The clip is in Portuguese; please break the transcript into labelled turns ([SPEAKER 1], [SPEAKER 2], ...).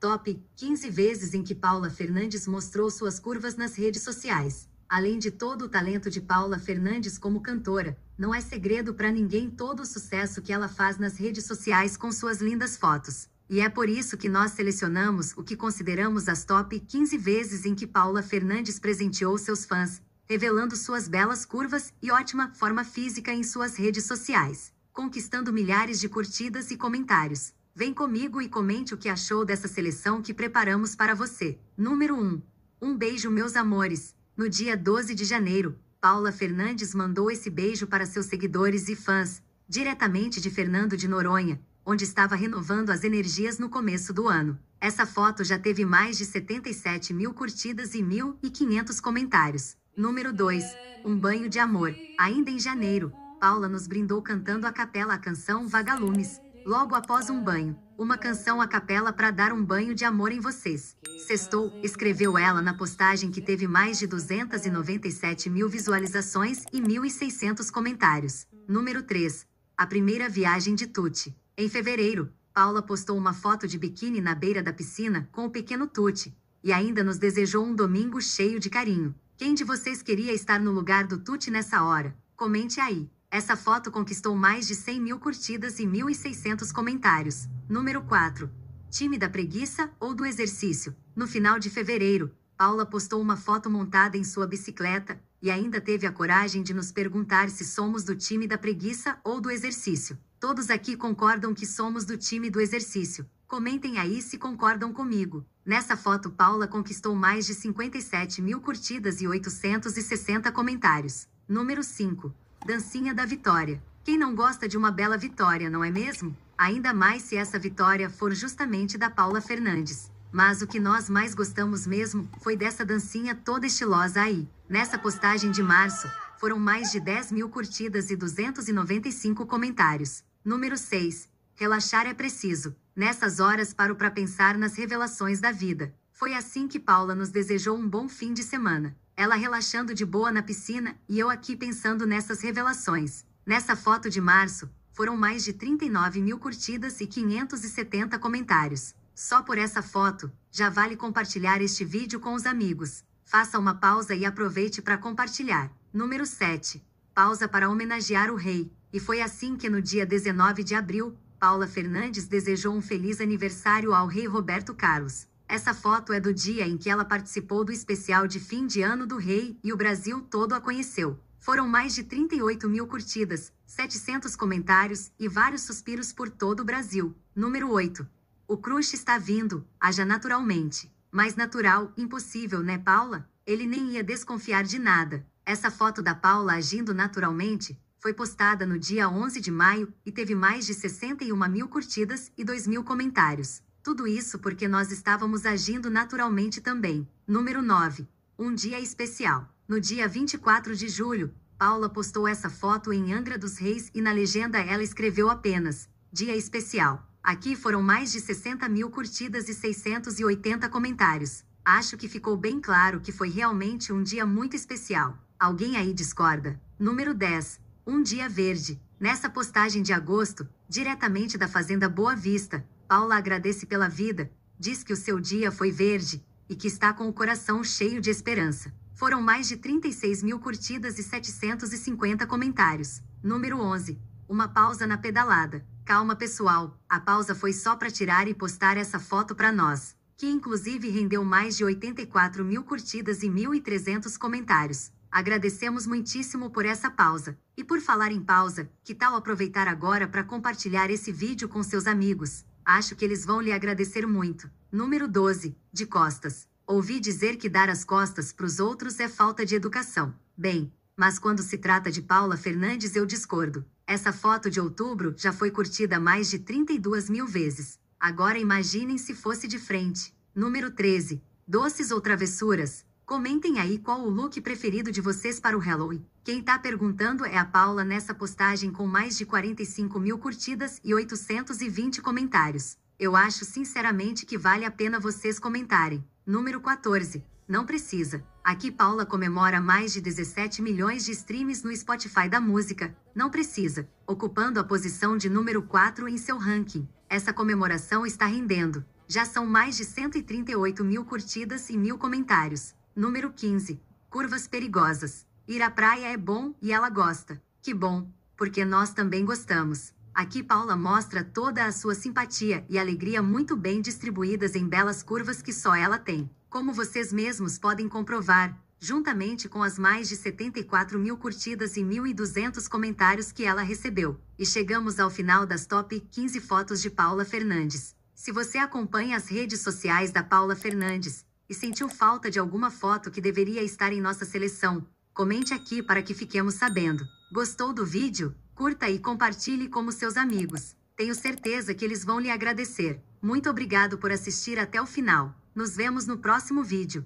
[SPEAKER 1] Top 15 vezes em que Paula Fernandes mostrou suas curvas nas redes sociais. Além de todo o talento de Paula Fernandes como cantora, não é segredo para ninguém todo o sucesso que ela faz nas redes sociais com suas lindas fotos. E é por isso que nós selecionamos o que consideramos as top 15 vezes em que Paula Fernandes presenteou seus fãs, revelando suas belas curvas e ótima forma física em suas redes sociais, conquistando milhares de curtidas e comentários. Vem comigo e comente o que achou dessa seleção que preparamos para você. Número 1. Um beijo, meus amores. No dia 12 de janeiro, Paula Fernandes mandou esse beijo para seus seguidores e fãs, diretamente de Fernando de Noronha, onde estava renovando as energias no começo do ano. Essa foto já teve mais de 77 mil curtidas e 1.500 comentários. Número 2. Um banho de amor. Ainda em janeiro, Paula nos brindou cantando a capela a canção Vagalumes, Logo após um banho, uma canção a capela para dar um banho de amor em vocês. Sextou, escreveu ela na postagem que teve mais de 297 mil visualizações e 1.600 comentários. Número 3. A primeira viagem de Tuti. Em fevereiro, Paula postou uma foto de biquíni na beira da piscina com o pequeno Tuti e ainda nos desejou um domingo cheio de carinho. Quem de vocês queria estar no lugar do Tuti nessa hora? Comente aí. Essa foto conquistou mais de 100 mil curtidas e 1.600 comentários. Número 4. Time da preguiça ou do exercício. No final de fevereiro, Paula postou uma foto montada em sua bicicleta e ainda teve a coragem de nos perguntar se somos do time da preguiça ou do exercício. Todos aqui concordam que somos do time do exercício. Comentem aí se concordam comigo. Nessa foto, Paula conquistou mais de 57 mil curtidas e 860 comentários. Número 5. Dancinha da Vitória. Quem não gosta de uma bela vitória, não é mesmo? Ainda mais se essa vitória for justamente da Paula Fernandes. Mas o que nós mais gostamos mesmo foi dessa dancinha toda estilosa aí. Nessa postagem de março, foram mais de 10 mil curtidas e 295 comentários. Número 6. Relaxar é preciso. Nessas horas paro para pensar nas revelações da vida. Foi assim que Paula nos desejou um bom fim de semana ela relaxando de boa na piscina e eu aqui pensando nessas revelações. Nessa foto de março, foram mais de 39 mil curtidas e 570 comentários. Só por essa foto, já vale compartilhar este vídeo com os amigos. Faça uma pausa e aproveite para compartilhar. Número 7. Pausa para homenagear o rei. E foi assim que no dia 19 de abril, Paula Fernandes desejou um feliz aniversário ao rei Roberto Carlos. Essa foto é do dia em que ela participou do especial de fim de ano do Rei e o Brasil todo a conheceu. Foram mais de 38 mil curtidas, 700 comentários e vários suspiros por todo o Brasil. Número 8. O crush está vindo, haja naturalmente. Mais natural, impossível, né, Paula? Ele nem ia desconfiar de nada. Essa foto da Paula agindo naturalmente foi postada no dia 11 de maio e teve mais de 61 mil curtidas e 2 mil comentários. Tudo isso porque nós estávamos agindo naturalmente também. Número 9. Um dia especial. No dia 24 de julho, Paula postou essa foto em Angra dos Reis e na legenda ela escreveu apenas: Dia especial. Aqui foram mais de 60 mil curtidas e 680 comentários. Acho que ficou bem claro que foi realmente um dia muito especial. Alguém aí discorda? Número 10. Um dia verde. Nessa postagem de agosto, diretamente da Fazenda Boa Vista, Paula agradece pela vida, diz que o seu dia foi verde e que está com o coração cheio de esperança. Foram mais de 36 mil curtidas e 750 comentários. Número 11. Uma pausa na pedalada. Calma, pessoal. A pausa foi só para tirar e postar essa foto para nós, que inclusive rendeu mais de 84 mil curtidas e 1.300 comentários. Agradecemos muitíssimo por essa pausa. E por falar em pausa, que tal aproveitar agora para compartilhar esse vídeo com seus amigos? acho que eles vão lhe agradecer muito. Número 12. De costas. Ouvi dizer que dar as costas pros outros é falta de educação. Bem, mas quando se trata de Paula Fernandes eu discordo. Essa foto de outubro já foi curtida mais de 32 mil vezes. Agora imaginem se fosse de frente. Número 13. Doces ou travessuras. Comentem aí qual o look preferido de vocês para o Halloween. Quem tá perguntando é a Paula nessa postagem com mais de 45 mil curtidas e 820 comentários. Eu acho sinceramente que vale a pena vocês comentarem. Número 14. Não precisa. Aqui Paula comemora mais de 17 milhões de streams no Spotify da música. Não precisa. Ocupando a posição de número 4 em seu ranking. Essa comemoração está rendendo. Já são mais de 138 mil curtidas e mil comentários. Número 15. Curvas perigosas. Ir à praia é bom e ela gosta. Que bom, porque nós também gostamos. Aqui Paula mostra toda a sua simpatia e alegria muito bem distribuídas em belas curvas que só ela tem. Como vocês mesmos podem comprovar, juntamente com as mais de 74 mil curtidas e 1.200 comentários que ela recebeu. E chegamos ao final das top 15 fotos de Paula Fernandes. Se você acompanha as redes sociais da Paula Fernandes, e sentiu falta de alguma foto que deveria estar em nossa seleção, comente aqui para que fiquemos sabendo. Gostou do vídeo? Curta e compartilhe com seus amigos. Tenho certeza que eles vão lhe agradecer. Muito obrigado por assistir até o final. Nos vemos no próximo vídeo.